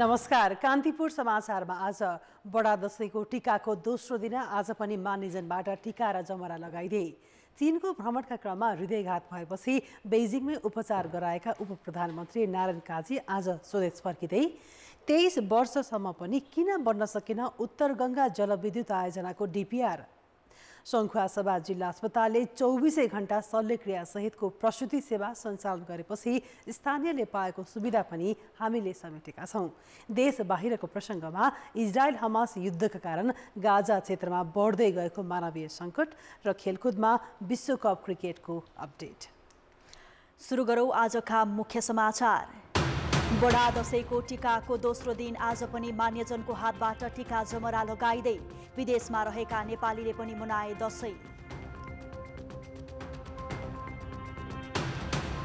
नमस्कार कान्तिपुर समाचारमा आज बडा दसैँको टिकाको दोस्रो दिन आज पनि मानिजनबाट टिका र जमरा लगाइदिए चिनको भ्रमणका क्रममा हृदयघात भएपछि बेजिङमै उपचार गराएका उप प्रधानमन्त्री नारायण काजी आज स्वदेश फर्किँदै तेइस वर्षसम्म पनि किन बन्न सकेन उत्तर गङ्गा जलविद्युत आयोजनाको डिपिआर सङ्खुवासभा जिल्ला अस्पतालले चौबिसै घन्टा शल्यक्रियासहितको प्रसुति सेवा सञ्चालन गरेपछि स्थानीयले पाएको सुविधा पनि हामीले समेटेका छौँ देश बाहिरको प्रसङ्गमा इजरायल हमास युद्धका कारण गाजा क्षेत्रमा बढ्दै गएको मानवीय सङ्कट र खेलकुदमा विश्वकप क्रिकेटको अपडेट सुरु गरौँ आजका मुख्य समाचार बडा दशैंको टिकाको दोस्रो दिन आज पनि मान्यजनको हातबाट टिका जमरा लगाइँदै विदेशमा रहेका नेपालीले पनि मनाए दशैं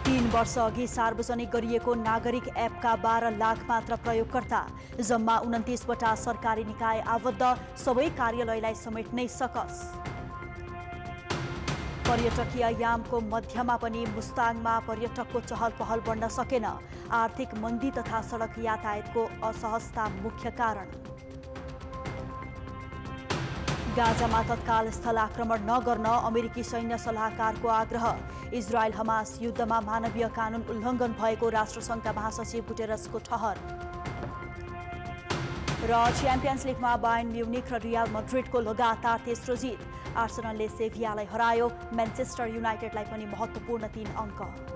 तीन वर्ष अघि सार्वजनिक गरिएको नागरिक एपका बाह्र लाख मात्र प्रयोगकर्ता जम्मा उन्तिसवटा सरकारी निकाय आबद्ध सबै कार्यालयलाई समेट्नै सकस पर्यटकीय यामको मध्यमा पनि मुस्ताङमा पर्यटकको चहल पहल बढ्न सकेन आर्थिक मन्दी तथा सडक यातायातको असहजता मुख्य कारण गाजामा तत्काल स्थल आक्रमण नगर्न अमेरिकी सैन्य सल्लाहकारको आग्रह इजरायल हमास युद्धमा मानवीय कानून उल्लङ्घन भएको राष्ट्रसङ्घका महासचिव गुटेरसको ठहर र च्याम्पियन्स लिगमा बायन म्युनिक र रियल मड्रिडको लगातार तेस्रो जित आर्सनलले सेभियालाई हरायो म्यान्चेस्टर युनाइटेडलाई पनि महत्त्वपूर्ण तीन अङ्क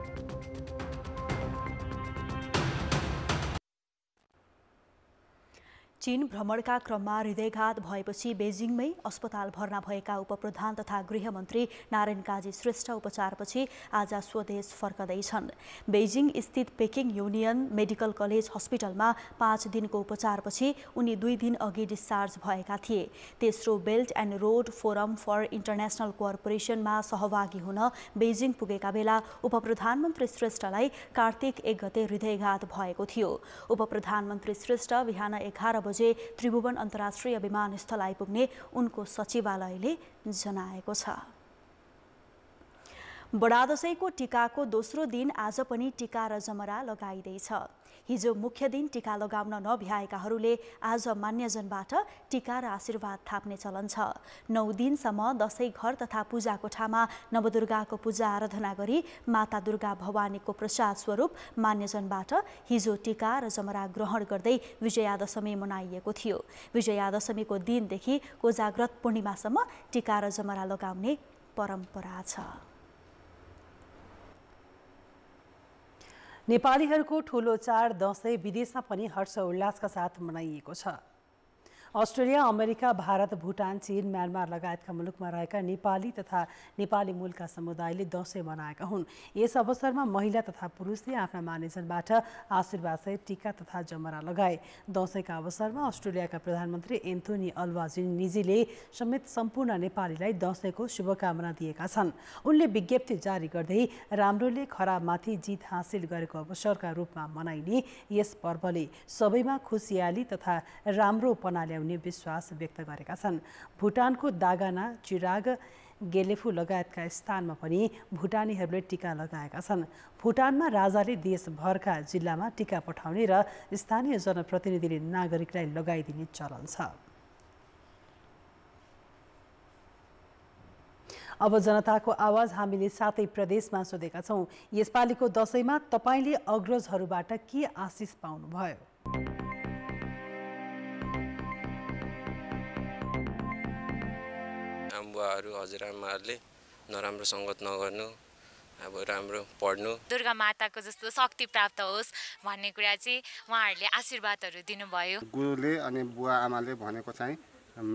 चीन भ्रमणका क्रममा हृदयघात भएपछि बेजिङमै अस्पताल भर्ना भएका उपप्रधान तथा गृहमन्त्री नारायण काजी श्रेष्ठ उपचारपछि आज स्वदेश फर्कँदैछन् बेजिङ स्थित पेकिङ युनियन मेडिकल कलेज हस्पिटलमा पाँच दिनको उपचारपछि उनी दुई दिन अघि डिस्चार्ज भएका थिए तेस्रो belt and road forum for international कोअपरेसनमा सहभागी हुन बेजिङ पुगेका बेला उप श्रेष्ठलाई कार्तिक एक गते हृदयघात भएको थियो उप श्रेष्ठ बिहान एघार बजे त्रिभुवन अन्तर्राष्ट्रिय विमानस्थल आइपुग्ने उनको सचिवालयले जनाएको छ बडा टिकाको दोस्रो दिन आज पनि टिका र जमरा लगाइँदैछ हिजो मुख्य दिन टिका लगाउन नभ्याएकाहरूले आज मान्यजनबाट टिका र आशीर्वाद थाप्ने चलन छ नौ दिनसम्म दसैँ घर तथा पूजा कोठामा नवदुर्गाको पूजा आराधना गरी माता दुर्गा भवानीको प्रसाद स्वरूप मान्यजनबाट हिजो टिका र जमरा ग्रहण गर्दै विजयादशमी मनाइएको थियो विजयादशमीको दिनदेखि कोजाग्रत पूर्णिमासम्म टिका र जमरा लगाउने परम्परा छ नेपालीहरूको ठुलो चाड दसैँ विदेशमा पनि हर्ष उल्लासका साथ मनाइएको छ अस्ट्रेलिया अमेरिका भारत भुटान चीन म्यानमार लगायतका मुलुकमा रहेका नेपाली तथा नेपाली मूलका समुदायले दसैँ मनाएका हुन् यस अवसरमा महिला तथा पुरुषले आफ्ना मानिसहरूबाट आशीर्वादसहित टिका तथा जमरा लगाए दसैँका अवसरमा अस्ट्रेलियाका प्रधानमन्त्री एन्थोनी अल्वाजिन निजीले समेत सम्पूर्ण नेपालीलाई दसैँको शुभकामना दिएका छन् उनले विज्ञप्ति जारी गर्दै राम्रोले खराबमाथि जित हासिल गरेको अवसरका रूपमा मनाइने यस पर्वले सबैमा खुसियाली तथा राम्रोपनाले हुने विश्वास व्यक्त गरेका छन् भुटानको दागाना चिराग गेलेफु लगायतका स्थानमा पनि भुटानीहरूले टिका लगाएका छन् भुटानमा राजाले देशभरका जिल्लामा टिका पठाउने र स्थानीय जनप्रतिनिधिले नागरिकलाई लगाइदिने चलन छ अब जनताको आवाज हामीले सातै प्रदेशमा सोधेका छौँ यसपालिको दसैँमा तपाईँले अग्रजहरूबाट के आशिष पाउनुभयो बुवाहरू हजुरआमाहरूले नराम्रो सङ्गत नगर्नु अब राम्रो पढ्नु दुर्गा माताको जस्तो शक्ति प्राप्त होस् भन्ने कुरा चाहिँ उहाँहरूले आशीर्वादहरू दिनुभयो गुरुले अनि बुवा आमाले भनेको चाहिँ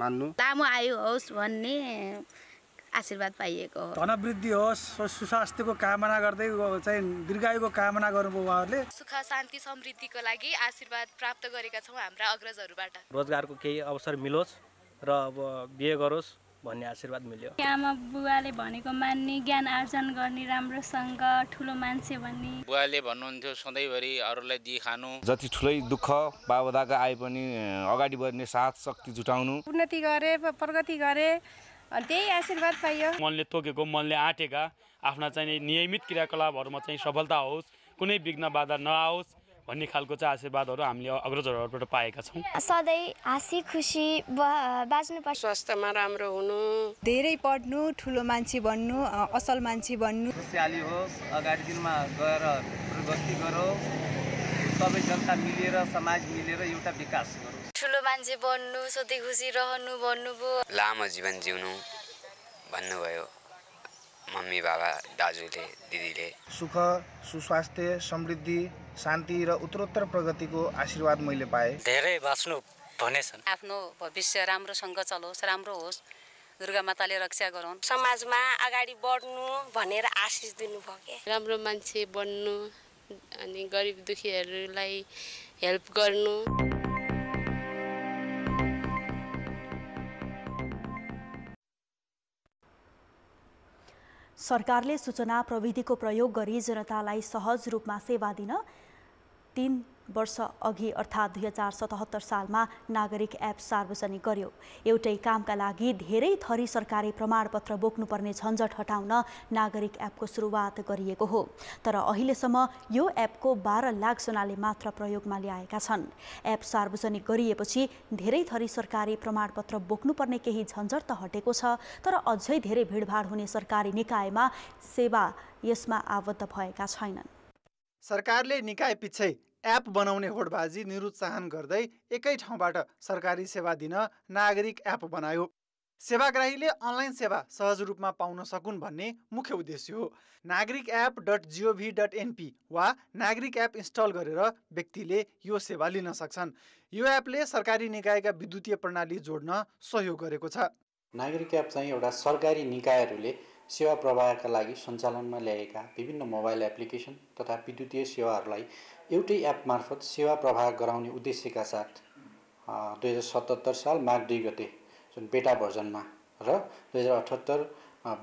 मान्नु लामो आयु होस् भन्ने आशीर्वाद पाइएको हो धनवृद्धि होस् सुस्वास्थ्यको कामना गर्दै चाहिँ दीर्घायुको कामना गर्नुभयो उहाँहरूले सुख शान्ति समृद्धिको लागि आशीर्वाद प्राप्त गरेका छौँ हाम्रा अग्रजहरूबाट रोजगारको केही अवसर मिलोस् र अब बिहे गरोस् भन्ने आशीर्वाद मिल्यो आमा बुवाले भनेको मान्ने ज्ञान आर्जन गर्ने राम्रोसँग ठुलो मान्छे भन्ने बुवाले भन्नुहुन्थ्यो सधैँभरि अरूलाई दिए खानु जति ठुलै दुःख बाबुदाका आए पनि अगाडि बढ्ने साथ शक्ति जुटाउनु उन्नति गरे प्रगति गरे त्यही आशीर्वाद पाइयो मनले तोकेको मनले आँटेका आफ्ना चाहिँ नियमित क्रियाकलापहरूमा चाहिँ सफलता होस् कुनै विघ्न बाधा नआओस् भन्ने खालको चाहिँ आशीर्वादहरू हामीले अग्रजहरूबाट पाएका छौँ सधैँ हाँसी खुसी बाँच्नुपर्छ स्वास्थ्यमा राम्रो हुनु धेरै पढ्नु ठुलो मान्छे बन्नु असल मान्छे बन्नु खुसियाली होस् अगाडि दिनमा गएर प्रगति गरोस् सबै जनता मिलेर समाज मिलेर एउटा विकास गरौँ ठुलो मान्छे बन्नु सधैँ खुसी रहनु भन्नुभयो लामो जीवन जिउनु भन्नुभयो मम्मी बाबा दाजुले दिदीले सुख सुस्वास्थ्य समृद्धि शान्ति र उत्तरोत्तर प्रगतिको आशीर्वाद मैले पाएँ धेरै बाँच्नु भनेछन् आफ्नो भविष्य राम्रोसँग चलोस् राम्रो होस् दुर्गा माताले रक्षा गरौँ समाजमा अगाडि बढ्नु भनेर आशिष दिनुभयो क्या राम्रो मान्छे बन्नु अनि गरिब दुखीहरूलाई हेल्प गर्नु सरकारले सूचना प्रविधिको प्रयोग गरी जनतालाई सहज रूपमा सेवा दिन तिन वर्ष अघि अर्थात् दुई हजार सतहत्तर सालमा नागरिक एप सार्वजनिक गर्यो एउटै कामका लागि धेरै थरी सरकारी प्रमाणपत्र बोक्नुपर्ने झन्झट हटाउन नागरिक एपको सुरुवात गरिएको हो तर अहिलेसम्म यो एपको बाह्र लाखजनाले मात्र प्रयोगमा ल्याएका छन् एप सार्वजनिक गरिएपछि धेरै थरी सरकारी प्रमाणपत्र बोक्नुपर्ने केही झन्झट त हटेको छ तर अझै धेरै भिडभाड हुने सरकारी निकायमा सेवा यसमा आबद्ध भएका छैनन् सरकारले निकाय पछि एप बनाउने होडबाजी निरुत्साहन गर्दै एकै ठाउँबाट सरकारी सेवा दिन नागरिक एप बनायो सेवाग्राहीले अनलाइन सेवा सहज रूपमा पाउन सकुन् भन्ने मुख्य उद्देश्य हो Nagarik app dot gov dot np वा नागरिक एप इन्स्टल गरेर व्यक्तिले यो सेवा लिन सक्छन् यो एपले सरकारी निकायका विद्युतीय प्रणाली जोड्न सहयोग गरेको छ नागरिक एप चाहिँ एउटा सरकारी निकायहरूले सेवा प्रवाहका लागि सञ्चालनमा ल्याएका विभिन्न मोबाइल एप्लिकेसन तथा विद्युतीय सेवाहरूलाई एउटै एप मार्फत सेवा प्रवाह गराउने उद्देश्यका साथ दुई हजार सतहत्तर साल माघ दुई गते जुन बेटा भर्जनमा र दुई हजार अठहत्तर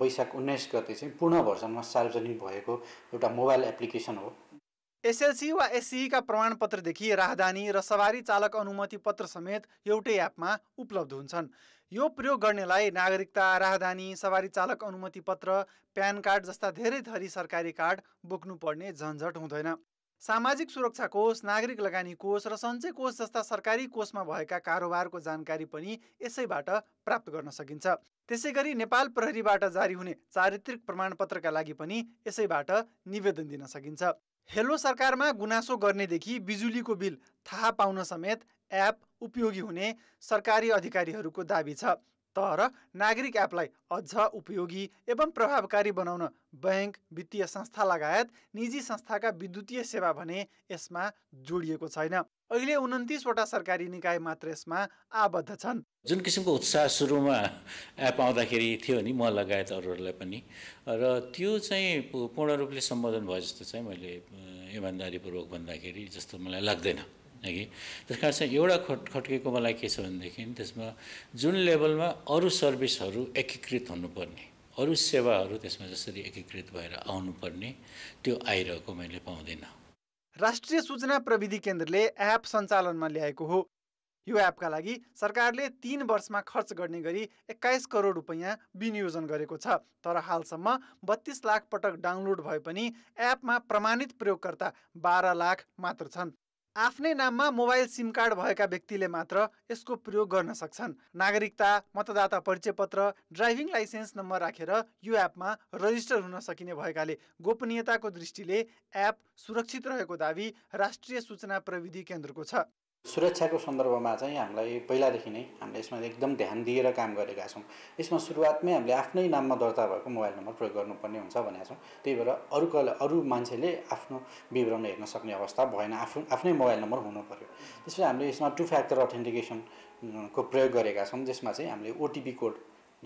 वैशाख उन्नाइस गते चाहिँ पूर्ण भर्जनमा सार्वजनिक भएको एउटा मोबाइल एप्लिकेसन हो एसएलसी वा एससीका प्रमाणपत्रदेखि राहदानी र सवारी चालक अनुमति पत्र समेत एउटै एपमा उपलब्ध हुन्छन् यो प्रयोग गर्नेलाई नागरिकता राहदानी सवारी चालक अनुमति पत्र प्यान कार्ड जस्ता धेरै थरी सरकारी कार्ड बोक्नुपर्ने झन्झट हुँदैन सामाजिक सुरक्षा कोष नागरिक लगानी कोष र सञ्चय कोष जस्ता सरकारी कोषमा भएका कारोबारको जानकारी पनि यसैबाट प्राप्त गर्न सकिन्छ त्यसै गरी नेपाल प्रहरीबाट जारी हुने चारित्रिक प्रमाणपत्रका लागि पनि यसैबाट निवेदन दिन सकिन्छ हेलो सरकारमा गुनासो गर्नेदेखि बिजुलीको बिल थाहा पाउन समेत एप उपयोगी हुने सरकारी अधिकारीहरूको दावी छ तर नागरिक एपलाई अझ उपयोगी एवं प्रभावकारी बनाउन बैंक वित्तीय संस्था लगायत निजी संस्थाका विद्युतीय सेवा भने यसमा जोडिएको छैन अहिले उन्तिसवटा सरकारी निकाय मात्र यसमा आबद्ध छन् जुन किसिमको उत्साह सुरुमा एप आउँदाखेरि थियो नि म लगायत अरूहरूलाई पनि र त्यो चाहिँ पूर्ण रूपले सम्बोधन भयो जस्तो चाहिँ मैले इमान्दारीपूर्वक भन्दाखेरि जस्तो मलाई लाग्दैन है कि त्यस कारण चाहिँ एउटा खट खट्केको मलाई के छ भनेदेखि त्यसमा जुन लेभलमा अरू सर्भिसहरू एकीकृत हुनुपर्ने अरू सेवाहरू त्यसमा जसरी एकीकृत भएर आउनुपर्ने त्यो आइरहेको मैले पाउँदिनँ राष्ट्रिय सूचना प्रविधि केन्द्रले एप सञ्चालनमा ल्याएको हो यो एपका लागि सरकारले तीन वर्षमा खर्च गर्ने गरी एक्काइस करोड रुपैयाँ विनियोजन गरेको छ तर हालसम्म बत्तीस लाख पटक डाउनलोड भए पनि एपमा प्रमाणित प्रयोगकर्ता बाह्र लाख मात्र छन् आफ्नै नाममा मोबाइल सिम कार्ड भएका व्यक्तिले मात्र यसको प्रयोग गर्न सक्छन् नागरिकता मतदाता परिचय पत्र ड्राइभिङ लाइसेन्स नम्बर राखेर यो एपमा रजिस्टर हुन सकिने भएकाले गोपनीयताको दृष्टिले एप सुरक्षित रहेको दावी राष्ट्रिय सूचना प्रविधि केन्द्रको छ सुरक्षाको सन्दर्भमा चाहिँ हामीलाई पहिलादेखि नै हामीले यसमा एकदम ध्यान दिएर काम गरेका छौँ यसमा सुरुवातमै हामीले आफ्नै नाममा दर्ता भएको मोबाइल नम्बर प्रयोग गर्नुपर्ने हुन्छ भनेका छौँ त्यही भएर अरू अरू मान्छेले आफ्नो विवरण हेर्न सक्ने अवस्था भएन आफ्नो आफ्नै मोबाइल नम्बर हुनु पऱ्यो त्यसपछि हामीले यसमा टु फ्याक्टर अथेन्टिकेसनको प्रयोग गरेका छौँ जसमा चाहिँ हामीले ओटिपी कोड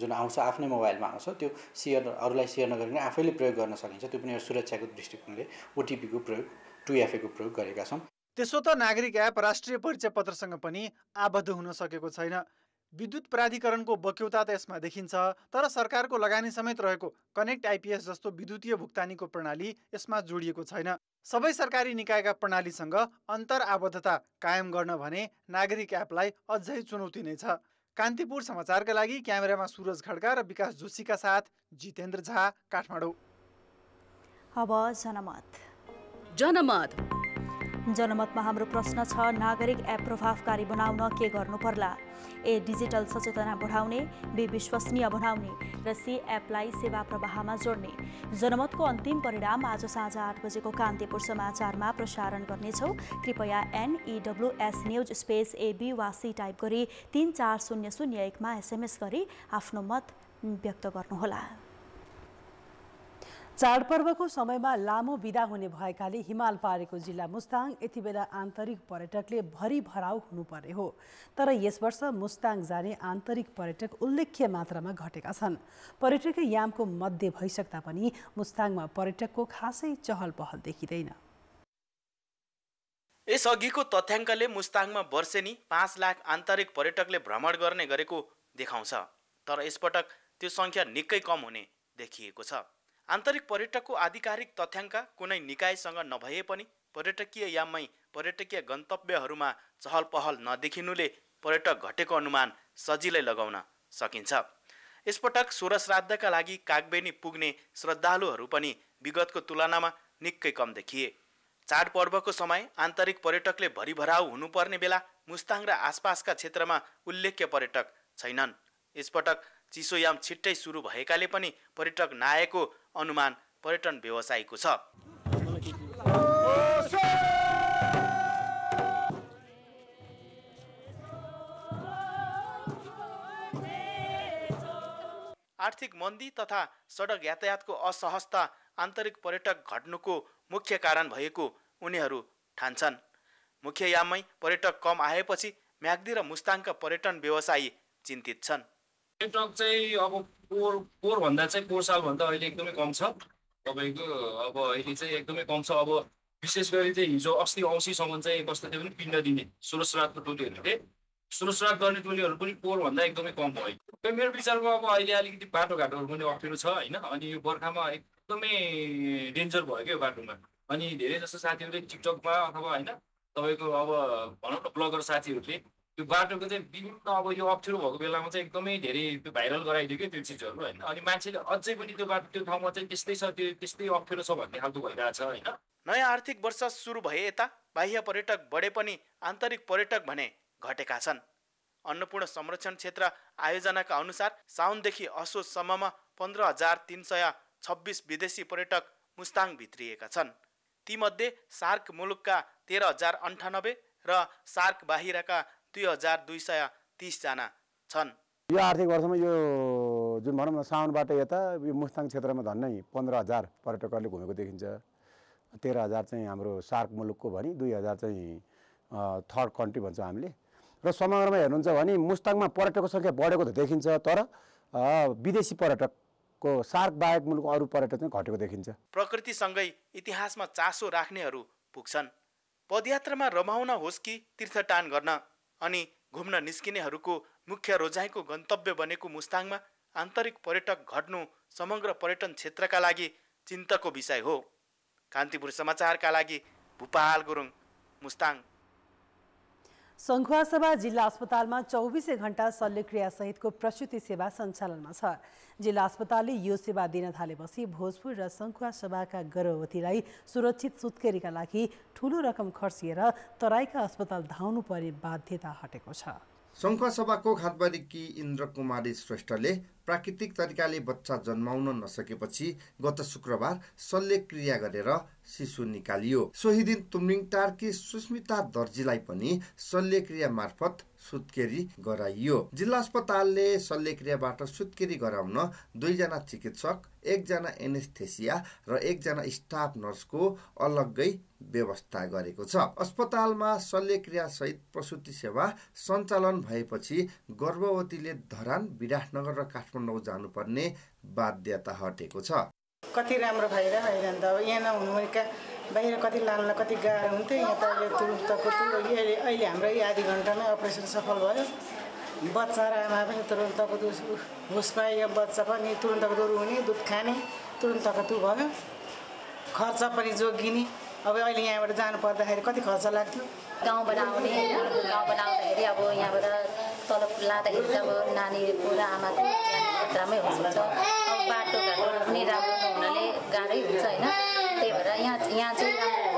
जुन आउँछ आफ्नै मोबाइलमा आउँछ त्यो सेयर अरूलाई सेयर नगरिकन आफैले प्रयोग गर्न सकिन्छ त्यो पनि एउटा सुरक्षाको दृष्टिकोणले ओटिपीको प्रयोग टु एफएको प्रयोग गरेका छौँ त्यसो त नागरिक एप राष्ट्रिय परिचय पत्रसँग पनि आबद्ध हुन सकेको छैन विद्युत प्राधिकरणको बक्यौता त यसमा देखिन्छ तर सरकारको लगानी समेत रहेको कनेक्ट आइपिएस जस्तो विद्युतीय भुक्तानीको प्रणाली यसमा जोडिएको छैन सबै सरकारी निकायका प्रणालीसँग अन्तर अन्तरआबद्धता कायम गर्न भने नागरिक एपलाई अझै चुनौती नै छ कान्तिपुर समाचारका लागि क्यामेरामा सुरज खड्का र विकास जोशीका साथ जितेन्द्र झा काठमाडौँ जनमत जनमत जनमतमा हाम्रो प्रश्न छ नागरिक एप प्रभावकारी बनाउन के गर्नु पर्ला ए डिजिटल सचेतना बढाउने बी विश्वसनीय बनाउने र सी एपलाई सेवा प्रवाहमा जोड्ने जनमतको अन्तिम परिणाम आज साँझ आठ बजेको कान्तिपुर समाचारमा प्रसारण गर्नेछौ कृपया एनइडब्लुएस न्युज स्पेस एबी वा सी टाइप गरी तिन चार शून्य शून्य एकमा एसएमएस गरी आफ्नो मत व्यक्त गर्नुहोला चाडपर्वको समयमा लामो विदा हुने भएकाले हिमाल पारेको जिल्ला मुस्ताङ यति बेला आन्तरिक पर्यटकले भरि भराउ हुनुपर्ने हो तर यस वर्ष मुस्ताङ जाने आन्तरिक पर्यटक उल्लेख्य मात्रामा घटेका छन् पर्यटकीय यामको मध्य भइसक्दा पनि मुस्ताङमा पर्यटकको खासै चहल पहल देखिँदैन यसअघिको तथ्याङ्कले मुस्ताङमा वर्षेनी पाँच लाख आन्तरिक पर्यटकले भ्रमण गर्ने गरेको देखाउँछ तर यसपटक त्यो सङ्ख्या निकै कम हुने देखिएको छ आन्तरिक पर्यटकको आधिकारिक तथ्याङ्क कुनै निकायसँग नभए पनि पर्यटकीय याममै पर्यटकीय गन्तव्यहरूमा चहल पहल नदेखिनुले पर्यटक घटेको अनुमान सजिलै लगाउन सकिन्छ यसपटक सोह्र श्राद्धका लागि कागबेनी पुग्ने श्रद्धालुहरू पनि विगतको तुलनामा निकै कम देखिए चाडपर्वको समय आन्तरिक पर्यटकले भरिभराउ हुनुपर्ने बेला मुस्ताङ र आसपासका क्षेत्रमा उल्लेख्य पर्यटक छैनन् यसपटक चिसोयाम छिट्टै सुरु भएकाले पनि पर्यटक नआएको अनुमान पर्यटन व्यवसायको छ आर्थिक मन्दी तथा सडक यातायातको असहजता आन्तरिक पर्यटक घट्नुको मुख्य कारण भएको उनीहरू ठान्छन् मुख्य यामै पर्यटक कम आएपछि म्याग्दी र मुस्ताङका पर्यटन व्यवसायी चिन्तित छन् पर्यटक चाहिँ अब पोहोर पोहोरभन्दा चाहिँ पोहोर सालभन्दा अहिले एकदमै कम छ तपाईँको अब अहिले चाहिँ एकदमै कम छ अब विशेष गरी चाहिँ हिजो अस्ति औँसीसम्म चाहिँ कस्तो थियो भने पिण्ड दिने स्रोस्रातको टोलीहरू थिए गर्ने टोलीहरू पनि पोहोरभन्दा एकदमै कम भयो मेरो विचारमा अब अहिले अलिकति बाटोघाटोहरू पनि अप्ठ्यारो छ होइन अनि यो बर्खामा एकदमै डेन्जर भयो क्या बाटोमा अनि धेरै जस्तो साथीहरूले टिकटकमा अथवा होइन तपाईँको अब भनौँ न ब्लगर साथीहरूले त्यो बाटोको चाहिँ विभिन्न अब यो अप्ठ्यारो भएको बेलामा चाहिँ एकदमै धेरै त्यो भाइरल गराइदियो क्या त्यो चिजहरू होइन अनि मान्छेले अझै पनि त्यो बाटो त्यो ठाउँमा चाहिँ त्यस्तै छ त्यो त्यस्तै अप्ठ्यारो छ भन्ने खालको भइरहेछ होइन नयाँ आर्थिक वर्ष सुरु भए यता बाह्य पर्यटक बढे पनि आन्तरिक पर्यटक भने घटेका छन् अन्नपूर्ण संरक्षण क्षेत्र आयोजनाका अनुसार साउनदेखि असोजसम्ममा पन्ध्र हजार तिन सय छब्बिस विदेशी पर्यटक मुस्ताङ भित्रिएका छन् तीमध्ये सार्क मुलुकका तेह्र हजार अन्ठानब्बे र सार्क बाहिरका दुई हजार दुई सय तिसजना छन् यो आर्थिक वर्षमा यो जुन भनौँ न साउनबाट यता यो मुस्ताङ क्षेत्रमा झन्नै पन्ध्र हजार पर्यटकहरूले घुमेको देखिन्छ तेह्र हजार चाहिँ हाम्रो सार्क मुलुकको भने दुई हजार चाहिँ थर्ड कन्ट्री भन्छौँ हामीले र समग्रमा हेर्नुहुन्छ भने मुस्ताङमा पर्यटकको सङ्ख्या बढेको त देखिन्छ तर विदेशी पर्यटकको सार्क बाहेक मुलुकको अरू पर्यटक चाहिँ घटेको देखिन्छ प्रकृतिसँगै इतिहासमा चासो राख्नेहरू पुग्छन् पदयात्रामा रमाउन होस् कि तीर्थटान गर्न अनि घुम्न निस्किनेहरूको मुख्य रोजाइको गन्तव्य बनेको मुस्ताङमा आन्तरिक पर्यटक घट्नु समग्र पर्यटन क्षेत्रका लागि चिन्ताको विषय हो कान्तिपुर समाचारका लागि भूपाल गुरुङ मुस्ताङ सङ्खुवासभा जिल्ला अस्पतालमा चौबिसै घण्टा शल्यक्रियासहितको प्रसुति सेवा सञ्चालनमा छ जिल्ला अस्पतालले यो सेवा दिन थालेपछि भोजपुर र सङ्खुवासभाका गर्भवतीलाई सुरक्षित सुत्केरीका लागि ठुलो रकम खर्सिएर तराईका अस्पताल धाउनुपर्ने बाध्यता हटेको छ सङ्खसभाको सभाको इन्द्र कुमारी श्रेष्ठले प्राकृतिक तरिकाले बच्चा जन्माउन नसकेपछि गत शुक्रबार शल्यक्रिया गरेर शिशु निकालियो सोही दिन तुम्लिङटारकी सुस्मिता दर्जीलाई पनि शल्यक्रिया मार्फत सुत्केरी गराइयो जिल्ला अस्पतालले शल्यक्रियाबाट सुत्केरी गराउन दुईजना चिकित्सक एकजना एनेस्थेसिया र एकजना स्टाफ नर्सको अलग्गै व्यवस्था गरेको छ अस्पतालमा शल्यक्रिया सहित प्रसुति सेवा सञ्चालन भएपछि गर्भवतीले धरान विराटनगर र काठमाडौँ जानुपर्ने बाध्यता हटेको छ कति राम्रो भएर होइन त अब यहाँ नहुनु नहुनुभएका बाहिर कति लानलाई कति गाह्रो हुन्थ्यो यहाँ त अहिले तुरुन्तको अहिले हाम्रो यो आधी घन्टामै अपरेसन सफल भयो बच्चा र आमा पनि तुरुन्तको दुध हुस या बच्चा पनि तुरुन्तको दुध हुने दुध खाने तुरुन्तको तु भयो खर्च पनि जोगिने अब अहिले यहाँबाट जानु पर्दाखेरि कति खर्च लाग्थ्यो गाउँबाट आउने गाउँबाट आउँदाखेरि अब यहाँबाट तल लाँदाखेरि त अब नानीहरूको र आमाको राम्रै हुन्छ अब बाटोघाटो पनि राम्रो नहुनाले गाह्रै हुन्छ होइन त्यही भएर यहाँ यहाँ चाहिँ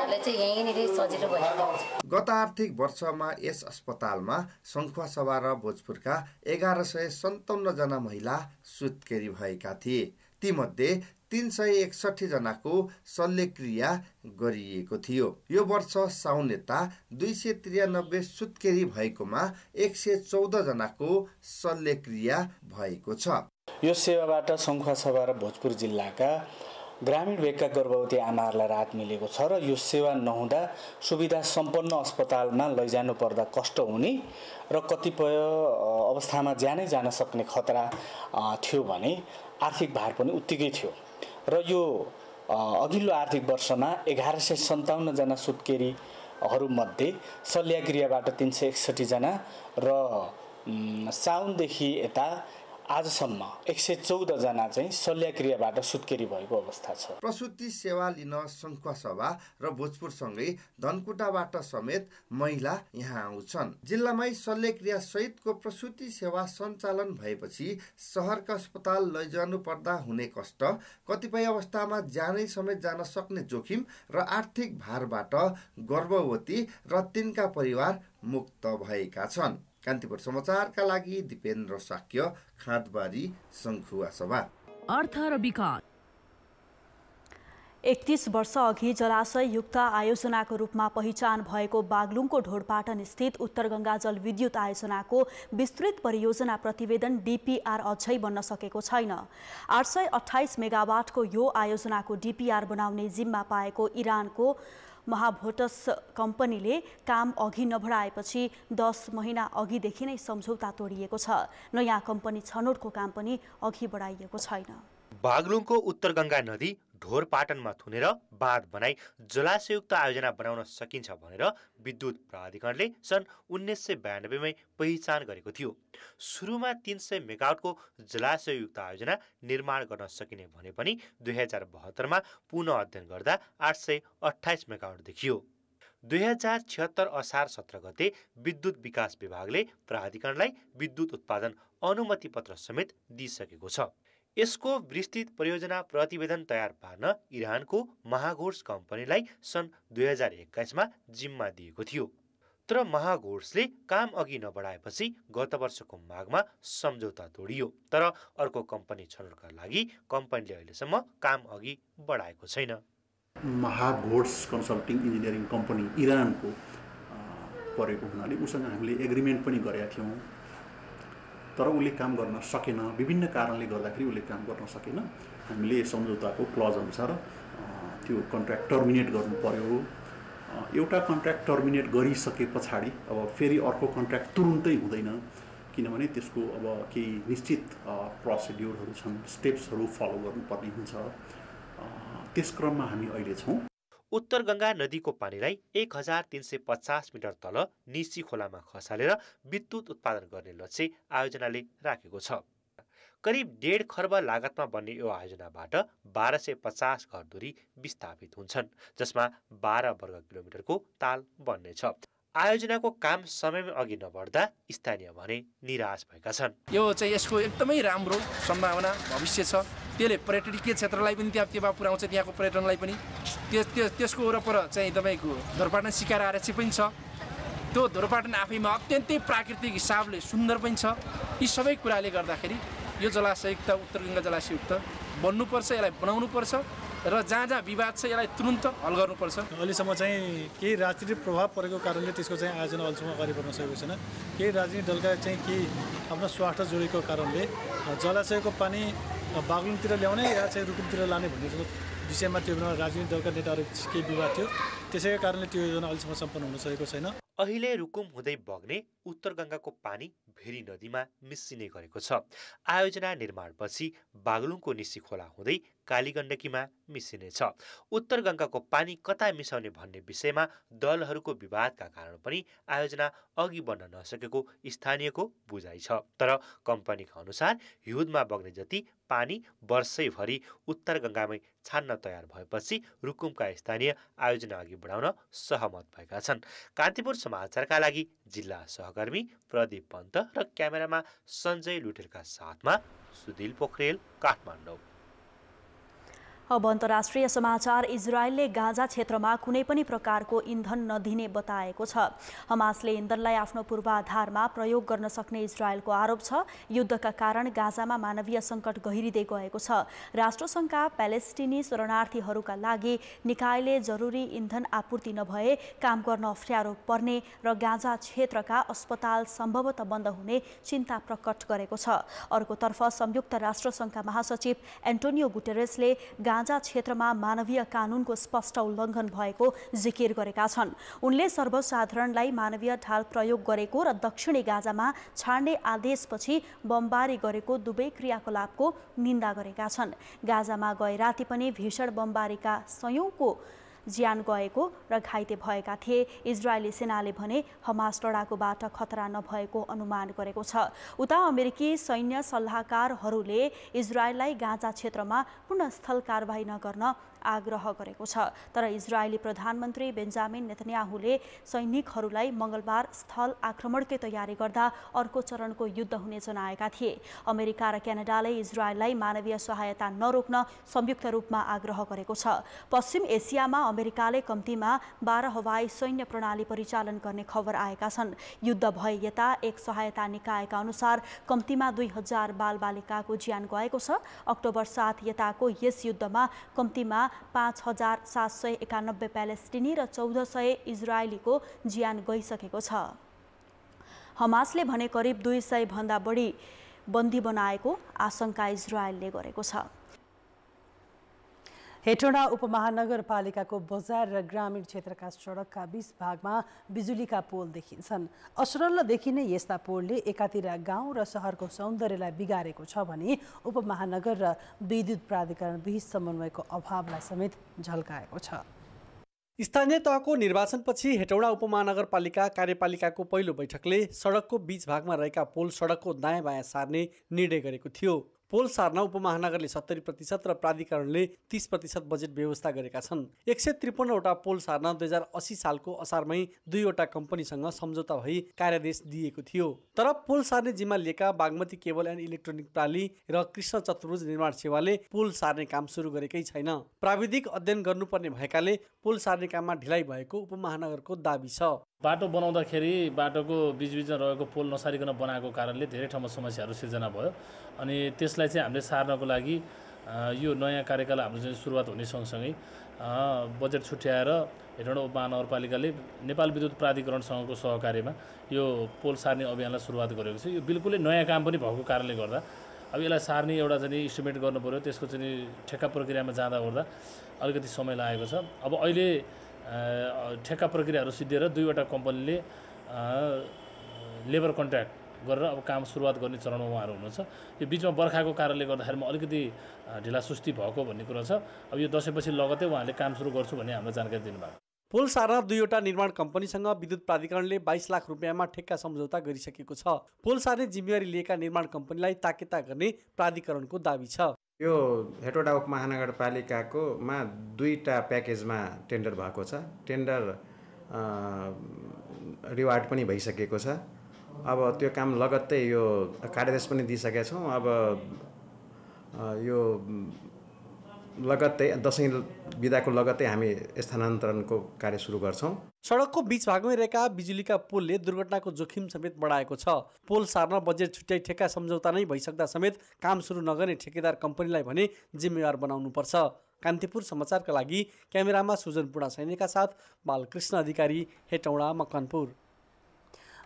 गत आर्थिक वर्षमा यस अस्पतालमा सभा र भोजपुरका एघार सय सन्ताउन्नजना महिला सुत्केरी भएका थिए तीमध्ये तिन सय एकसठी जनाको शल्यक्रिया गरिएको थियो यो वर्ष साउन यता दुई सय त्रियानब्बे सुत्केरी भएकोमा एक सय चौध जनाको शल्यक्रिया भएको छ यो सेवाबाट सङ्खुवासभा र भोजपुर जिल्लाका ग्रामीण भेगका गर्भवती आमाहरूलाई राहत मिलेको छ र यो सेवा नहुँदा सुविधा सम्पन्न अस्पतालमा लैजानु पर्दा कष्ट हुने र कतिपय अवस्थामा ज्यानै जान सक्ने खतरा थियो भने आर्थिक भार पनि उत्तिकै थियो र यो अघिल्लो आर्थिक वर्षमा एघार सय सन्ताउन्नजना सुत्केरीहरूमध्ये शल्यक्रियाबाट तिन सय एकसठीजना र साउनदेखि यता आजसम्म एक सय चौधजना चाहिँ शल्यक्रियाबाट सुत्केरी भएको अवस्था छ प्रसुति सेवा लिन सभा र भोजपुरसँगै धनकुटाबाट समेत महिला यहाँ आउँछन् जिल्लामै शल्यक्रिया सहितको प्रसुति सेवा सञ्चालन भएपछि सहरका अस्पताल लैजानु पर्दा हुने कष्ट कतिपय अवस्थामा ज्यानै समेत जान सक्ने जोखिम र आर्थिक भारबाट गर्भवती र तिनका परिवार मुक्त भएका छन् कान्तिपुर समाचारका लागि दिपेन्द्र साक्य खाँदबारी सङ्खुवा सभा अर्थ र विकास एकतिस अघि जलाशययुक्त आयोजनाको रूपमा पहिचान भएको बागलुङको ढोडपाटन स्थित उत्तर गङ्गा जलविद्युत आयोजनाको विस्तृत परियोजना प्रतिवेदन डिपिआर अझै बन्न सकेको छैन आठ सय अठाइस मेगावाटको यो आयोजनाको डिपिआर बनाउने जिम्मा पाएको इरानको महाभोटस कम्पनीले काम अघि नबढाएपछि दस महिना अघिदेखि नै सम्झौता तोडिएको छ नयाँ कम्पनी छनौटको काम पनि अघि बढाइएको छैन बागलुङको गङ्गा नदी ढोरपाटनमा थुनेर बाँध बनाई जलाशयुक्त आयोजना बनाउन सकिन्छ भनेर विद्युत प्राधिकरणले सन् उन्नाइस सय बयानब्बेमै पहिचान गरेको थियो सुरुमा तिन सय मेगावटको जलाशयुक्त आयोजना निर्माण गर्न सकिने भने पनि दुई हजार बहत्तरमा पुनः अध्ययन गर्दा आठ सय अठाइस मेगावट देखियो दुई हजार छिहत्तर असार सत्र गते विद्युत विकास विभागले प्राधिकरणलाई विद्युत उत्पादन अनुमति पत्र समेत दिइसकेको छ यसको विस्तृत परियोजना प्रतिवेदन तयार पार्न इरानको महाघोर्स कम्पनीलाई सन् दुई हजार एक्काइसमा जिम्मा दिएको थियो तर महाघोर्सले काम अघि नबढाएपछि गत वर्षको माघमा सम्झौता तोडियो तर अर्को कम्पनी छनौटका लागि कम्पनीले अहिलेसम्म काम अघि बढाएको छैन महाघोर्स कन्सल्टिङ इन्जिनियरिङ कम्पनी इरानको परेको हुनाले उसँग हामीले एग्रिमेन्ट पनि गरेका थियौँ तर उसले काम गर्न सकेन विभिन्न कारणले गर्दाखेरि उसले काम गर्न सकेन हामीले सम्झौताको क्लज अनुसार त्यो कन्ट्र्याक्ट टर्मिनेट गर्नु पर्यो एउटा कन्ट्र्याक्ट टर्मिनेट गरिसके पछाडि अब फेरि अर्को कन्ट्र्याक्ट तुरुन्तै हुँदैन किनभने त्यसको अब केही निश्चित प्रोसिड्युरहरू छन् स्टेप्सहरू फलो गर्नुपर्ने हुन्छ त्यस क्रममा हामी अहिले छौँ उत्तर गङ्गा नदीको पानीलाई एक हजार तिन सय पचास मिटर तल निसी खोलामा खसालेर विद्युत उत्पादन गर्ने लक्ष्य आयोजनाले राखेको छ करिब डेढ खर्ब लागतमा बन्ने यो आयोजनाबाट बाह्र सय पचास घर दुरी विस्थापित हुन्छन् जसमा बाह्र वर्ग किलोमिटरको ताल बन्नेछ आयोजनाको काम समयमै अघि नबढ्दा स्थानीय भने निराश भएका छन् यो चाहिँ यसको एकदमै राम्रो सम्भावना भविष्य छ त्यसले पर्यटकीय क्षेत्रलाई पनि त्यहाँ टेवा पुऱ्याउँछ त्यहाँको पर्यटनलाई पनि त्यस त्यस त्यसको वरपर चाहिँ तपाईँको धोरपाटन सिकार आरक्षी पनि छ त्यो धोरपाटन आफैमा अत्यन्तै प्राकृतिक हिसाबले सुन्दर पनि छ यी सबै कुराले गर्दाखेरि यो जलाशयुक्त उत्तर गङ्गा जलाशयुक्त बन्नुपर्छ यसलाई बनाउनुपर्छ र जहाँ जहाँ विवाद छ यसलाई तुरन्त हल गर्नुपर्छ अहिलेसम्म चाहिँ केही राजनीतिक प्रभाव परेको कारणले त्यसको चाहिँ आयोजना अहिलेसम्म अगाडि बढ्न सकेको छैन केही राजनीतिक दलका चाहिँ केही आफ्नो स्वार्थ जोडेको कारणले जलाशयको पानी बागलुङतिर ल्याउने या चाहिँ रुकुमतिर लाने भन्ने विषयमा त्यो बेला राजनीतिक दलका नेताहरू केही विवाद थियो त्यसैका कारणले त्यो योजना अहिलेसम्म सम्पन्न हुन सकेको छैन अहिले रुकुम हुँदै बग्ने उत्तर गङ्गाको पानी भेरी नदीमा मिसिने गरेको छ आयोजना निर्माणपछि बागलुङको निसी खोला हुँदै कालीगण्डकीमा मिसिनेछ उत्तर गङ्गाको पानी कता मिसाउने भन्ने विषयमा दलहरूको विवादका कारण पनि आयोजना अघि बढ्न नसकेको स्थानीयको बुझाइ छ तर कम्पनीका अनुसार हिउँदमा बग्ने जति पानी वर्षैभरि उत्तर गङ्गामै छान्न तयार भएपछि रुकुमका स्थानीय आयोजना अघि बढाउन सहमत भएका छन् कान्तिपुर समाचारका लागि जिल्ला सहकर्मी प्रदीप पन्त र क्यामेरामा सञ्जय लुटेरका साथमा सुदिल पोखरेल काठमाडौँ अब अन्तर्राष्ट्रिय समाचार इजरायलले गाजा क्षेत्रमा कुनै पनि प्रकारको इन्धन नदिने बताएको छ हमासले इन्धनलाई आफ्नो पूर्वाधारमा प्रयोग गर्न सक्ने इजरायलको आरोप छ युद्धका कारण गाजामा मानवीय सङ्कट गहिरिँदै गएको छ राष्ट्रसङ्घका प्यालेस्टिनी शरणार्थीहरूका लागि निकायले जरुरी इन्धन आपूर्ति नभए काम गर्न अप्ठ्यारो पर्ने र गाजा क्षेत्रका अस्पताल सम्भवत बन्द हुने चिन्ता प्रकट गरेको छ अर्कोतर्फ संयुक्त राष्ट्रसङ्घका महासचिव एन्टोनियो गुटेरेसले गाँजा क्षेत्रमा मानवीय कानूनको स्पष्ट उल्लङ्घन भएको जिकिर गरेका छन् उनले सर्वसाधारणलाई मानवीय ढाल प्रयोग गरेको र दक्षिणी गाँजामा छाड्ने आदेशपछि बमबारी गरेको दुवै क्रियाकलापको निन्दा गरेका छन् गाजामा गए राति पनि भीषण बमबारीका सयौँको ज्यान गएको र घाइते भएका थिए इजरायली सेनाले भने हमास लडाकुबाट खतरा नभएको अनुमान गरेको छ उता अमेरिकी सैन्य सल्लाहकारहरूले इजरायललाई गाँजा क्षेत्रमा स्थल कारवाही नगर्न आग्रह गरेको छ तर इजरायली प्रधानमन्त्री बेन्जामिन नेतन्याहुले सैनिकहरूलाई मङ्गलबार स्थल आक्रमणकै तयारी गर्दा अर्को चरणको युद्ध हुने जनाएका थिए अमेरिका र क्यानाडाले इजरायललाई मानवीय सहायता नरोक्न संयुक्त रूपमा आग्रह गरेको छ पश्चिम एसियामा अमेरिकाले कम्तीमा बाह्र हवाई सैन्य प्रणाली परिचालन गर्ने खबर आएका छन् युद्ध भए यता एक सहायता निकायका अनुसार कम्तीमा दुई हजार बालबालिकाको ज्यान गएको छ अक्टोबर सात यताको यस युद्धमा कम्तीमा पाँच हजार सात सय एकानब्बे प्यालेस्टिनी र चौध सय इजरायलीको ज्यान गइसकेको छ हमासले भने करिब दुई सयभन्दा बढी बन्दी बनाएको आशंका इजरायलले गरेको छ हेटौँडा उपमहानगरपालिकाको बजार र ग्रामीण क्षेत्रका सडकका बिस भागमा बिजुलीका पोल देखिन्छन् असरल देखिने यस्ता पोलले एकातिर गाउँ र सहरको सौन्दर्यलाई बिगारेको छ भने उपमहानगर र विद्युत प्राधिकरण बिच समन्वयको अभावलाई समेत झल्काएको छ स्थानीय तहको निर्वाचनपछि हेटौडा उपमहानगरपालिका कार्यपालिकाको पहिलो बैठकले सडकको बीच भागमा रहेका पोल सडकको दायाँ बायाँ सार्ने निर्णय गरेको थियो पोल सार्न उपमहानगरले सत्तरी प्रतिशत र प्राधिकरणले तिस प्रतिशत बजेट व्यवस्था गरेका छन् एक सय त्रिपन्नवटा पोल सार्न दुई हजार अस्सी सालको असारमै दुईवटा कम्पनीसँग सम्झौता भई कार्यादेश दिएको थियो तर पोल सार्ने जिम्मा लिएका बागमती केबल एन्ड इलेक्ट्रोनिक प्राली र कृष्ण चतुर्भुज निर्माण सेवाले पोल सार्ने काम सुरु गरेकै छैन प्राविधिक अध्ययन गर्नुपर्ने भएकाले पोल सार्ने काममा ढिलाइ भएको उपमहानगरको दावी छ बाटो बनाउँदाखेरि बाटोको बिचबिचमा रहेको पोल नसारिकन बनाएको कारणले धेरै ठाउँमा समस्याहरू सिर्जना भयो अनि त्यस यसलाई चाहिँ हामीले सार्नको लागि यो नयाँ कार्यकाल हाम्रो चाहिँ सुरुवात हुने सँगसँगै बजेट छुट्याएर हेटौँडो महानगरपालिकाले नेपाल विद्युत प्राधिकरणसँगको सहकार्यमा यो पोल सार्ने अभियानलाई सुरुवात गरेको छ यो बिल्कुलै नयाँ काम पनि भएको कारणले गर्दा अब यसलाई सार्ने एउटा चाहिँ इस्टिमेट गर्नुपऱ्यो त्यसको चाहिँ ठेक्का प्रक्रियामा जाँदा ओर्दा अलिकति समय लागेको छ अब अहिले ठेक्का प्रक्रियाहरू सिद्धिएर दुईवटा कम्पनीले लेबर कन्ट्र्याक्ट गरेर अब काम सुरुवात गर्ने चरणमा उहाँहरू हुनुहुन्छ यो बिचमा बर्खाको कारणले गर्दाखेरि म अलिकति ढिला सुस्ती भएको भन्ने कुरो छ अब यो दसैँपछि लगतै उहाँले काम सुरु गर्छु भन्ने हामीलाई जानकारी दिनुभएको पुल सार्न दुईवटा निर्माण कम्पनीसँग विद्युत प्राधिकरणले बाइस लाख रुपियाँमा ठेक्का सम्झौता गरिसकेको छ पुल सार्ने जिम्मेवारी लिएका निर्माण कम्पनीलाई ताकेता गर्ने प्राधिकरणको दावी छ यो हेटवटा उपमहानगरपालिकाकोमा दुईवटा प्याकेजमा टेन्डर भएको छ टेन्डर रिवार्ड पनि भइसकेको छ अब त्यो काम लगत्तै यो कार्यदेश पनि दिइसकेका छौँ अब यो लगत्तै दसैँ बिदाको लगत्तै हामी स्थानान्तरणको कार्य सुरु गर्छौँ सडकको बिच भागमै रहेका बिजुलीका पोलले दुर्घटनाको जोखिम समेत बढाएको छ पोल सार्न बजेट छुट्याइ ठेक्का सम्झौता नै भइसक्दा समेत काम सुरु नगर्ने ठेकेदार कम्पनीलाई भने जिम्मेवार बनाउनुपर्छ कान्तिपुर समाचारका लागि क्यामेरामा सुजन पुणा सैनिकका साथ बालकृष्ण अधिकारी हेटौँडा मकनपुर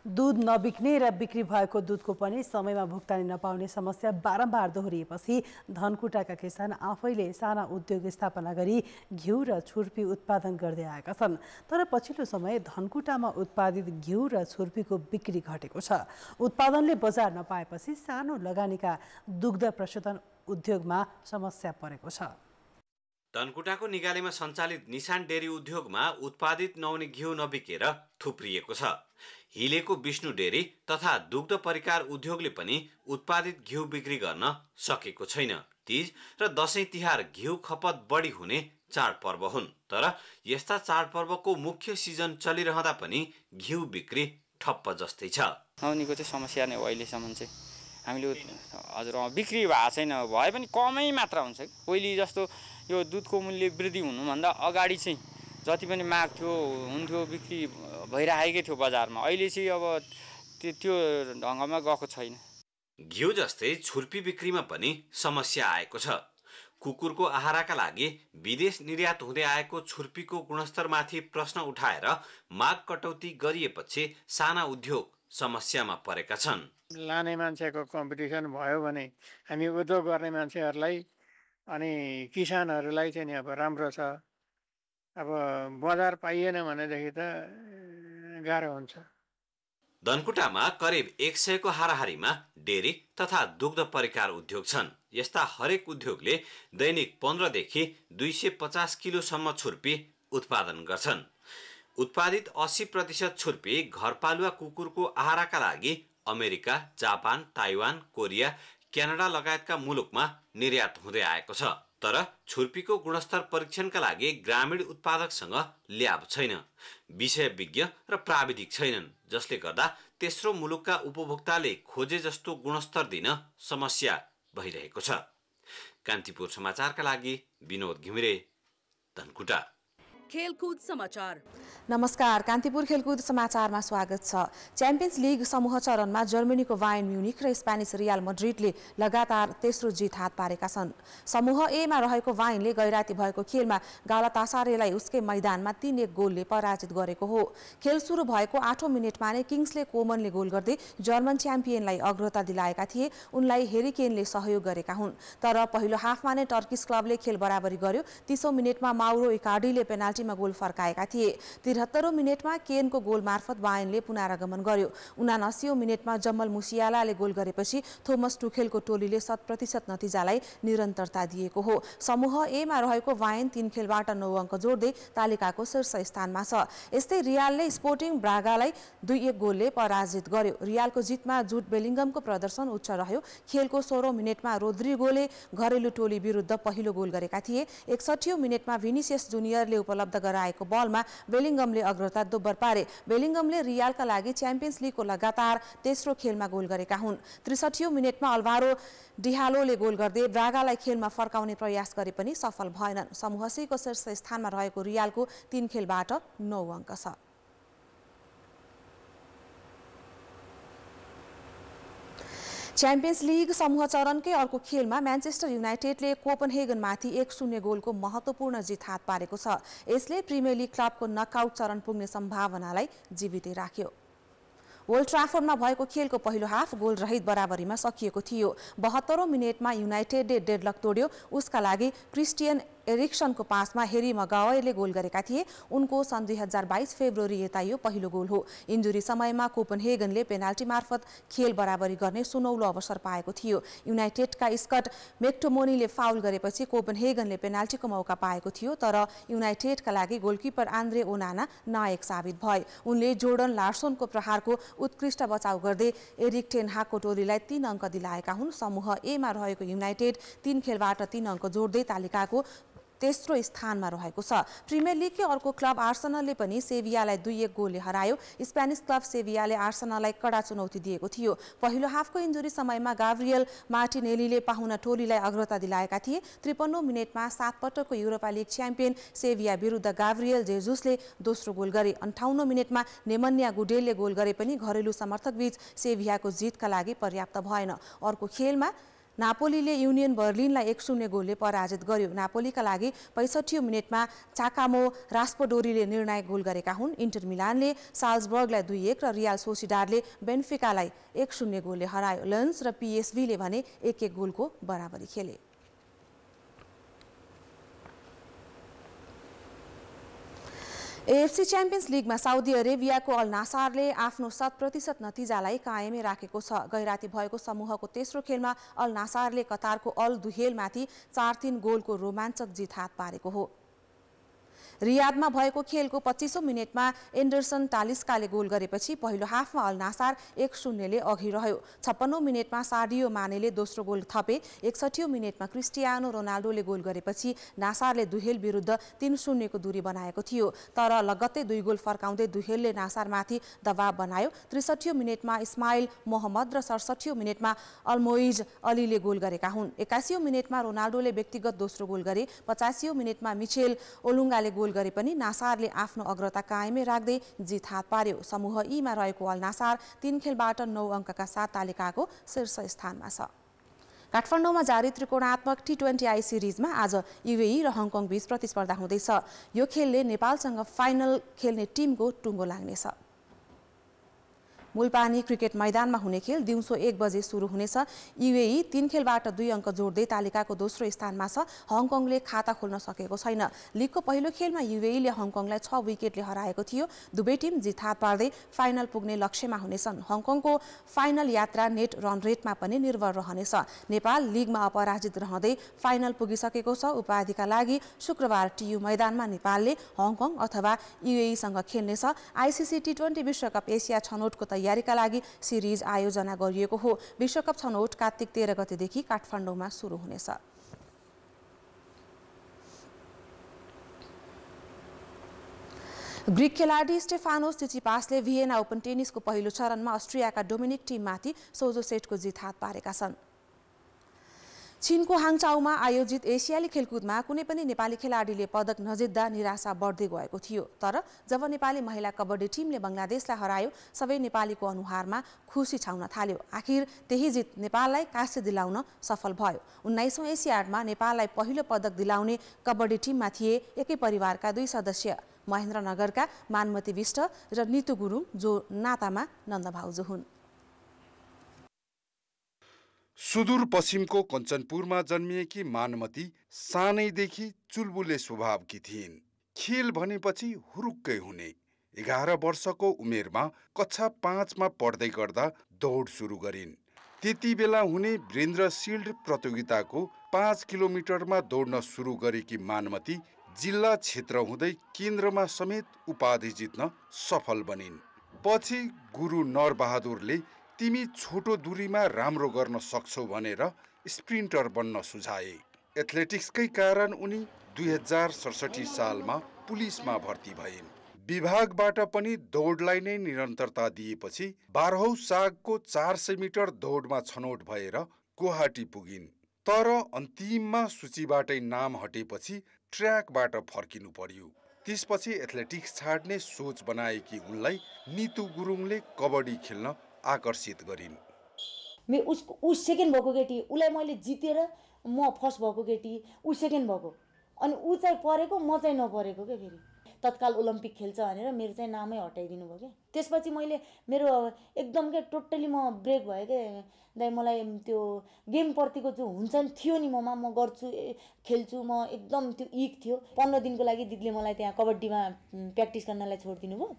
दुध नबिक्ने र बिक्री भएको दुधको पनि समयमा भुक्तानी नपाउने समस्या बारम्बार दोहोरिएपछि धनकुटाका किसान आफैले साना उद्योग स्थापना गरी घिउ र छुर्पी उत्पादन गर्दै आएका छन् तर पछिल्लो समय धनकुटामा उत्पादित घिउ र छुर्पीको बिक्री घटेको छ उत्पादनले बजार नपाएपछि सानो लगानीका दुग्ध प्रशोधन उद्योगमा समस्या परेको छ धनकुटाको निगालीमा सञ्चालित निशान डेरी उद्योगमा उत्पादित नहुने घिउ नबिकेर थुप्रिएको छ हिलेको विष्णु डेरी तथा दुग्ध परिकार उद्योगले पनि उत्पादित घिउ बिक्री गर्न सकेको छैन तिज र दसैँ तिहार घिउ खपत बढी हुने चाडपर्व हुन् तर यस्ता चाडपर्वको मुख्य सिजन चलिरहँदा पनि घिउ बिक्री ठप्प जस्तै छ नौनीको चाहिँ समस्या नै हो अहिलेसम्म चाहिँ हामीले हजुर बिक्री भएको छैन भए पनि कमै मात्रा हुन्छ पहिले जस्तो यो दुधको मूल्य वृद्धि हुनुभन्दा अगाडि चाहिँ जति पनि माग थियो हुन्थ्यो बिक्री भइराखेकै थियो बजारमा अहिले चाहिँ अब त्यो त्यो ढङ्गमा गएको छैन घिउ जस्तै छुर्पी बिक्रीमा पनि समस्या आएको छ कुकुरको आहाराका लागि विदेश निर्यात हुँदै आएको छुर्पीको गुणस्तरमाथि प्रश्न उठाएर माग कटौती गरिएपछि साना उद्योग समस्यामा परेका छन् लाने मान्छेको कम्पिटिसन भयो भने हामी उद्योग गर्ने मान्छेहरूलाई अनि किसानहरूलाई चाहिँ नि अब राम्रो छ अब बजार पाइएन भनेदेखि त गाह्रो हुन्छ धनकुटामा करिब एक सयको हाराहारीमा डेरी तथा दुग्ध परिकार उद्योग छन् यस्ता हरेक उद्योगले दैनिक पन्ध्रदेखि दुई सय पचास किलोसम्म छुर्पी उत्पादन गर्छन् उत्पादित अस्सी प्रतिशत छुर्पी घरपालुवा कुकुरको आहाराका लागि America Japan Taiwan Korea Canada लगायतका मुलुकमा निर्यात हुँदै आएको छ तर छुर्पीको गुणस्तर परीक्षणका लागि ग्रामीण उत्पादकसँग ल्याब छैन विज्ञ र प्राविधिक छैनन् जसले गर्दा तेस्रो मुलुकका उपभोक्ताले खोजे जस्तो गुणस्तर दिन समस्या भइरहेको छ कान्तिपुर समाचारका लागि विनोद घिमिरे धनकुटा खेलकुद समाचार नमस्कार कान्तिपुर खेलकुद समाचारमा स्वागत छ च्याम्पियन्स लिग समूह चरणमा जर्मनीको वायन म्युनिक र स्पेनिस रियल मड्रिडले लगातार तेस्रो जित हात पारेका छन् समूह एमा रहेको वाइनले गैराती भएको खेलमा गालातासारेलाई उसकै मैदानमा तीन एक गोलले पराजित गरेको हो खेल सुरु भएको आठौँ मिनटमा नै किङ्सले कोमनले गोल गर्दै जर्मन च्याम्पियनलाई अग्रता दिलाएका थिए उनलाई हेरिकेनले सहयोग गरेका हुन् तर पहिलो हाफमा नै टर्किस क्लबले खेल बराबरी गर्यो तिसौँ मिनटमा माउरो इकार्डीले पेनाल्टी पेनाल्टीमा गोल फर्काएका थिए त्रिहत्तरौँ मिनटमा केनको गोल मार्फत बायनले पुनरागमन गर्यो उनासीौँ मिनटमा जम्मल मुसियालाले गोल गरेपछि थोमस टुखेलको टोलीले शत प्रतिशत नतिजालाई निरन्तरता दिएको हो समूह एमा रहेको वायन तीन खेलबाट नौ अङ्क जोड्दै तालिकाको शीर्ष स्थानमा छ यस्तै रियालले स्पोर्टिङ ब्रागालाई दुई एक गोलले पराजित गर्यो रियालको जितमा जुट बेलिङ्गमको प्रदर्शन उच्च रह्यो खेलको सोह्रौँ मिनटमा रोद्रिगोले घरेलु टोली विरुद्ध पहिलो गोल गरेका थिए एकसठी मिनटमा भिनिसियस जुनियरले उपलब्ध उपलब्ध गराएको बलमा बेलिङ्गमले अग्रता दोब्बर पारे बेलिङ्गमले रियालका लागि च्याम्पियन्स लिगको लगातार तेस्रो खेलमा गोल गरेका हुन् त्रिसठी मिनटमा अल्भारो डिहालोले गोल गर्दै ब्रागालाई खेलमा फर्काउने प्रयास गरे पनि सफल भएनन् समूह सीको शीर्ष स्थानमा रहेको रियालको तीन खेलबाट नौ अङ्क छ च्याम्पियन्स लिग समूह चरणकै अर्को खेलमा म्यान्चेस्टर युनाइटेडले कोपनहेगनमाथि एक शून्य गोलको महत्त्वपूर्ण जित हात पारेको छ यसले प्रिमियर लिग क्लबको नकआउट चरण पुग्ने सम्भावनालाई जीवितै राख्यो वर्ल्ड ट्राफोर्डमा भएको खेलको पहिलो हाफ गोल रहित बराबरीमा सकिएको थियो बहत्तरौँ मिनेटमा युनाइटेडले डेडलक तोड्यो उसका लागि क्रिस्टियन एरिक्सनको पासमा हेरी मगावैले गोल गरेका थिए उनको सन् दुई हजार बाइस फेब्रुअरी यता यो पहिलो गोल हो इन्जुरी समयमा कोपनहेगनले पेनाल्टी मार्फत खेल बराबरी गर्ने सुनौलो अवसर पाएको थियो युनाइटेडका स्कट मेक्टोमोनीले फाउल गरेपछि कोपनहेगनले पेनाल्टीको मौका पाएको थियो तर युनाइटेडका लागि गोलकिपर आन्द्रे ओनाना नायक साबित भए उनले जोर्डन लार्सोनको प्रहारको उत्कृष्ट बचाउ गर्दै एरिक टेनहाको टोलीलाई तीन अङ्क दिलाएका हुन् समूह एमा रहेको युनाइटेड तीन खेलबाट तीन अङ्क जोड्दै तालिकाको तेस्रो स्थानमा रहेको छ प्रिमियर लिगकै अर्को क्लब आर्सनलले पनि सेभियालाई दुई एक गोलले हरायो स्पेनिस क्लब सेभियाले आर्सनललाई कडा चुनौती दिएको थियो पहिलो हाफको इन्जुरी समयमा गाभ्रियल मार्टिनेलीले पाहुना टोलीलाई अग्रता दिलाएका थिए त्रिपन्नौ मिनटमा पटकको युरोपा लिग च्याम्पियन सेभिया विरुद्ध गाभ्रियल जेजुसले दोस्रो गोल गरे अन्ठाउन्न मिनटमा नेमन्या गुडेलले गोल गरे पनि घरेलु समर्थकबीच सेभियाको जितका लागि पर्याप्त भएन अर्को खेलमा नापोलीले युनियन बर्लिनलाई एक शून्य गोलले पराजित गर्यो नापोलीका लागि पैँसठी मिनटमा चाकामो रास्पोडोरीले निर्णायक गोल गरेका हुन् इन्टर मिलानले साल्सबर्गलाई दुई एक र रियाल सोसिडारले बेन्फिकालाई एक शून्य गोलले हरायो लन्स र पिएसभीले भने एक एक गोलको बराबरी खेले एएफसी च्याम्पियन्स लिगमा साउदी अरेबियाको अल नासारले आफ्नो शत प्रतिशत नतिजालाई कायमै राखेको छ गैराती भएको समूहको तेस्रो खेलमा अल नासारले कतारको अल दुहेलमाथि चार तिन गोलको रोमाञ्चक जित हात पारेको हो रियादमा भएको खेलको पच्चिसौँ मिनटमा एन्डरसन टालिस्काले गोल गरेपछि पहिलो हाफमा अल अल्नासार एक शून्यले अघि रह्यो छप्पन्नौ मिनटमा साडियो मानेले दोस्रो गोल थपे एकसठीौँ मिनटमा क्रिस्टियानो रोनाल्डोले गोल गरेपछि नासारले दुहेल विरुद्ध तिन शून्यको दूरी बनाएको थियो तर लगत्तै दुई गोल फर्काउँदै दुहेलले नासारमाथि दबाव बनायो त्रिसठीौँ मिनटमा इस्माइल मोहम्मद र सडसठीौँ मिनटमा अल्मोइज अलीले गोल गरेका हुन् एक्कासीौँ मिनटमा रोनाल्डोले व्यक्तिगत दोस्रो गोल गरे पचासीौँ मिनटमा मिचेल ओलुङ्गाले गोल गोल गरे पनि नासारले आफ्नो अग्रता कायमै राख्दै जित हात पार्यो समूह ईमा रहेको अल नासार तीन खेलबाट नौ अङ्कका साथ तालिकाको शीर्ष स्थानमा छ काठमाडौँमा जारी त्रिकोणात्मक टी ट्वेन्टी आई सिरिजमा आज युएई र हङकङ बीच प्रतिस्पर्धा हुँदैछ यो खेलले नेपालसँग फाइनल खेल्ने टिमको टुङ्गो लाग्नेछ मूलपानी क्रिकेट मैदानमा हुने खेल दिउँसो एक बजे सुरु हुनेछ युएई तीन खेलबाट दुई अङ्क जोड्दै तालिकाको दोस्रो स्थानमा छ हङकङले खाता खोल्न सकेको छैन लिगको पहिलो खेलमा युएईले हङकङलाई छ विकेटले हराएको थियो दुवै टिम जित हात पार्दै फाइनल पुग्ने लक्ष्यमा हुनेछन् हङकङको फाइनल यात्रा नेट रन रेटमा पनि निर्भर रहनेछ नेपाल लिगमा अपराजित रहँदै फाइनल पुगिसकेको छ उपाधिका लागि शुक्रबार टियु मैदानमा नेपालले हङकङ अथवा युएईसँग खेल्नेछ आइसिसी टी ट्वेन्टी विश्वकप एसिया छनौटको तयारी तयारीका लागि सिरिज आयोजना गरिएको हो विश्वकप छनौट कार्तिक तेह्र गतेदेखि काठमाडौँमा सुरु हुनेछ ग्रिक खेलाडी स्टेफानोस चिचिपासले भिएना ओपन टेनिसको पहिलो चरणमा अस्ट्रियाका डोमिनिक टिममाथि सोझो सेटको जित हात पारेका छन् चिनको हाङचाउमा आयोजित एसियाली खेलकुदमा कुनै पनि नेपाली खेलाडीले पदक नजित्दा निराशा बढ्दै गएको थियो तर जब नेपाली महिला कबड्डी टिमले बङ्गलादेशलाई हरायो सबै नेपालीको अनुहारमा खुसी छाउन थाल्यो आखिर त्यही जित नेपाललाई काँस्य दिलाउन सफल भयो उन्नाइसौँ एसियाडमा नेपाललाई पहिलो पदक दिलाउने कबड्डी टिममा थिए एकै परिवारका दुई सदस्य महेन्द्रनगरका मानमती विष्ट र नितु गुरुङ जो नातामा नन्दभाउजू हुन् सुदूरपश्चिमको कञ्चनपुरमा जन्मिएकी मानमती सानैदेखि चुलबुले स्वभावकी थिइन् खेल भनेपछि हुरुक्कै हुने एघार वर्षको उमेरमा कक्षा पाँचमा पढ्दै गर्दा दौड सुरु गरिन् त्यति बेला हुने वृन्द्र सिल्ड प्रतियोगिताको पाँच किलोमिटरमा दौड्न सुरु गरेकी मानमती जिल्ला क्षेत्र हुँदै केन्द्रमा समेत उपाधि जित्न सफल बनिन् पछि गुरु नरबहादुरले तिमी छोटो दूरीमा राम्रो गर्न सक्छौ भनेर स्प्रिन्टर बन्न सुझाए एथलेटिक्सकै कारण उनी दुई हजार सडसठी सालमा पुलिसमा भर्ती भइन् विभागबाट पनि दौडलाई नै निरन्तरता दिएपछि बाह्रौँ सागको चार सय मिटर दौडमा छनौट भएर गुवाहाटी पुगिन् तर अन्तिममा सूचीबाटै नाम हटेपछि ट्र्याकबाट फर्किनु पर्यो त्यसपछि एथलेटिक्स छाड्ने सोच बनाएकी उनलाई नितु गुरुङले कबड्डी खेल्न आकर्षित गरिन् मे उस ऊ सेकेन्ड भएको केटी उसलाई मैले जितेर म फर्स्ट भएको केटी ऊ सेकेन्ड भएको अनि ऊ चाहिँ परेको म चाहिँ नपरेको क्या फेरि तत्काल ओलम्पिक खेल्छ भनेर मेरो चाहिँ नामै हटाइदिनु भयो क्या त्यसपछि मैले मेरो एकदम क्या टोटल्ली म ब्रेक भएँ क्या दाइ मलाई त्यो गेमप्रतिको जो हुन्छ नि थियो नि ममा म गर्छु खेल्छु म एकदम त्यो इक थियो पन्ध्र दिनको लागि दिदीले मलाई त्यहाँ कबड्डीमा प्र्याक्टिस गर्नलाई छोडिदिनु भयो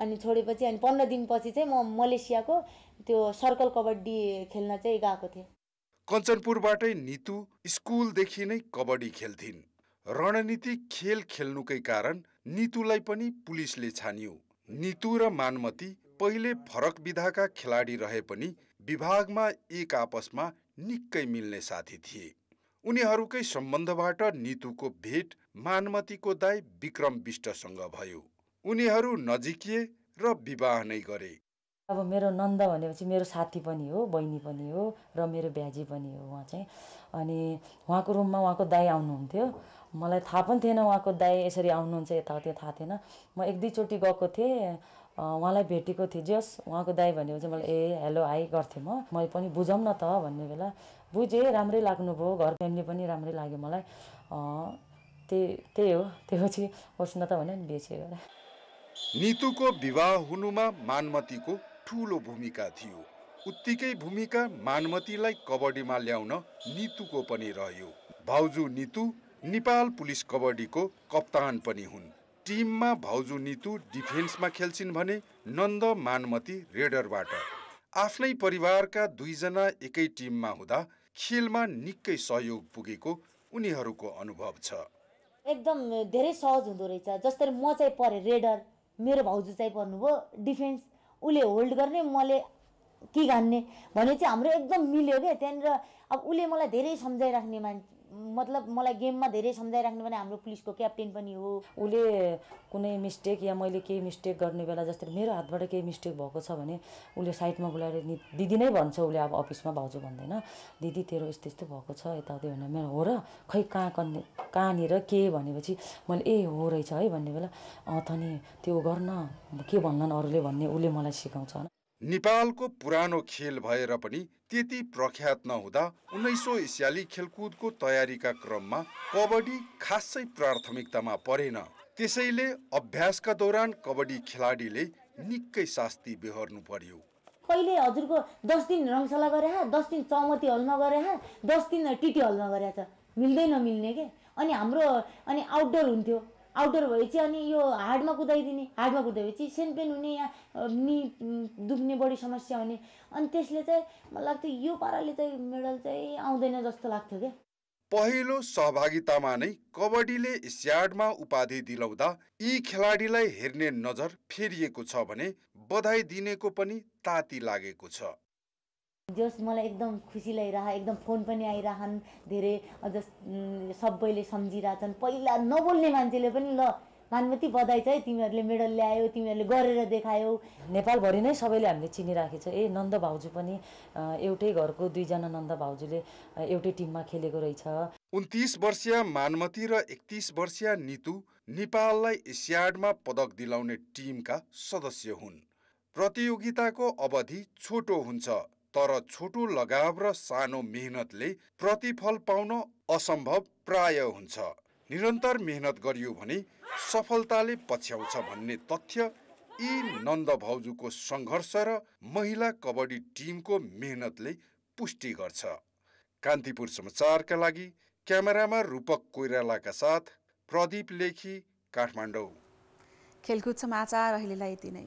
अनि छोडेपछि अनि पन्ध्र दिनपछि चाहिँ म मलेसियाको त्यो सर्कल कबड्डी खेल्न चाहिँ गएको थिएँ कञ्चनपुरबाटै नितु स्कुलदेखि नै कबड्डी खेल्थिन् रणनीति खेल खेल्नुकै कारण नितुलाई पनि पुलिसले छानियो नितु र मानमती पहिले फरक विधाका खेलाडी रहे पनि विभागमा एक आपसमा निकै मिल्ने साथी थिए उनीहरूकै सम्बन्धबाट नितुको भेट मानमतीको दाई विक्रम विष्टसँग भयो उनीहरू नजिकिए र विवाह नै गरे अब मेरो नन्द भनेपछि मेरो साथी पनि हो बहिनी पनि हो र मेरो ब्याजी पनि हो उहाँ चाहिँ अनि उहाँको रुममा उहाँको दाई आउनुहुन्थ्यो मलाई थाहा पनि थिएन उहाँको दाई यसरी आउनुहुन्छ यताउति थाहा थिएन म एक दुईचोटि गएको थिएँ उहाँलाई भेटेको थिएँ जस उहाँको दाई चाहिँ मलाई ए हेलो हाई गर्थेँ म मैले पनि बुझौँ न त भन्ने बेला बुझेँ राम्रै लाग्नुभयो घर फ्यामिली पनि राम्रै लाग्यो मलाई त्यही त्यही हो त्यो पछि होस् न त भने नि बिर्सेँ नितुको विवाह हुनुमा मानमतीको ठुलो भूमिका थियो उत्तिकै भूमिका मानमतीलाई कबड्डीमा ल्याउन नितुको पनि रह्यो भाउजू नितु नेपाल पुलिस कबड्डीको कप्तान पनि हुन् टिममा भाउजू नितु डिफेन्समा खेल्छिन् भने नन्द मानमती रेडरबाट आफ्नै परिवारका दुईजना एकै टिममा हुँदा खेलमा निकै सहयोग पुगेको उनीहरूको अनुभव छ एकदम धेरै सहज हुँदो रहेछ जस्तै म चाहिँ परे रेडर मेरो भाउजू चाहिँ पर्नुभयो डिफेन्स उसले होल्ड गर्ने मैले कि घान्ने भने चाहिँ हाम्रो एकदम मिल्यो क्या त्यहाँनिर अब उसले मलाई धेरै सम्झाइराख्ने मान्छे मतलब मलाई गेममा धेरै सम्झाइराख्नु भने हाम्रो पुलिसको क्याप्टेन पनि हो उसले कुनै मिस्टेक या मैले केही मिस्टेक गर्ने बेला जस्तै मेरो हातबाट केही मिस्टेक भएको छ भने उसले साइडमा बोलाएर दिदी नै भन्छ उसले अब अफिसमा भाउजू भन्दैन दिदी तेरो यस्तो यस्तो भएको छ यताउति भनेर मेरो हो र खै कहाँ कन् कहाँनिर के भनेपछि मैले ए हो रहेछ है भन्ने बेला अँ त नि त्यो गर्न के भन्लान् अरूले भन्ने उसले मलाई सिकाउँछ नेपालको पुरानो खेल भएर पनि त्यति प्रख्यात नहुँदा उन्नाइस सौ एसियाली खेलकुदको तयारीका क्रममा कबड्डी खासै प्राथमिकतामा परेन त्यसैले अभ्यासका दौरान कबड्डी खेलाडीले निकै शास्ति बेहोर्नु पर्यो पहिले हजुरको दस दिन रङशाला गरे दस दिन चौमती हलमा गरे दस दिन टिटी हलमा गरेछ मिल्दैन मिल्ने के अनि हाम्रो अनि आउटडोर हुन्थ्यो आउटडोर भएपछि अनि यो हार्डमा कुदाइदिने हार्डमा कुदाएपछि सेन पेन हुने या नि दुख्ने बढी समस्या हुने अनि त्यसले चाहिँ मलाई लाग्थ्यो यो पाराले चाहिँ मेडल चाहिँ आउँदैन जस्तो लाग्थ्यो क्या पहिलो सहभागितामा नै कबड्डीले स्याडमा उपाधि दिलाउँदा यी खेलाडीलाई हेर्ने नजर फेरिएको छ भने बधाई दिनेको पनि ताती लागेको छ जस मलाई एकदम खुसी लगाइरह एकदम फोन पनि आइरहन् धेरै जस सबैले सम्झिरहेछन् पहिला नबोल्ने मान्छेले पनि ल मानमती बधाई छ है तिमीहरूले मेडल ल्यायो तिमीहरूले गरेर देखायौ नेपालभरि नै सबैले हामीले चिनिराखेको छ ए नन्द भाउजू पनि एउटै घरको दुईजना नन्द भाउजूले एउटै टिममा खेलेको रहेछ उन्तिस वर्षीय मानमती र एकतिस वर्षीय नितु नेपाललाई एसियाडमा पदक दिलाउने टिमका सदस्य हुन् प्रतियोगिताको अवधि छोटो हुन्छ तर छोटो लगाव र सानो मेहनतले प्रतिफल पाउन असम्भव प्राय हुन्छ निरन्तर मेहनत गरियो भने सफलताले पछ्याउँछ भन्ने तथ्य यी नन्द भाउजूको सङ्घर्ष र महिला कबड्डी टिमको मेहनतले पुष्टि गर्छ कान्तिपुर समाचारका लागि क्यामेरामा रूपक कोइरालाका साथ प्रदीप लेखी काठमाडौँ खेलकुद समाचार अहिलेलाई यति नै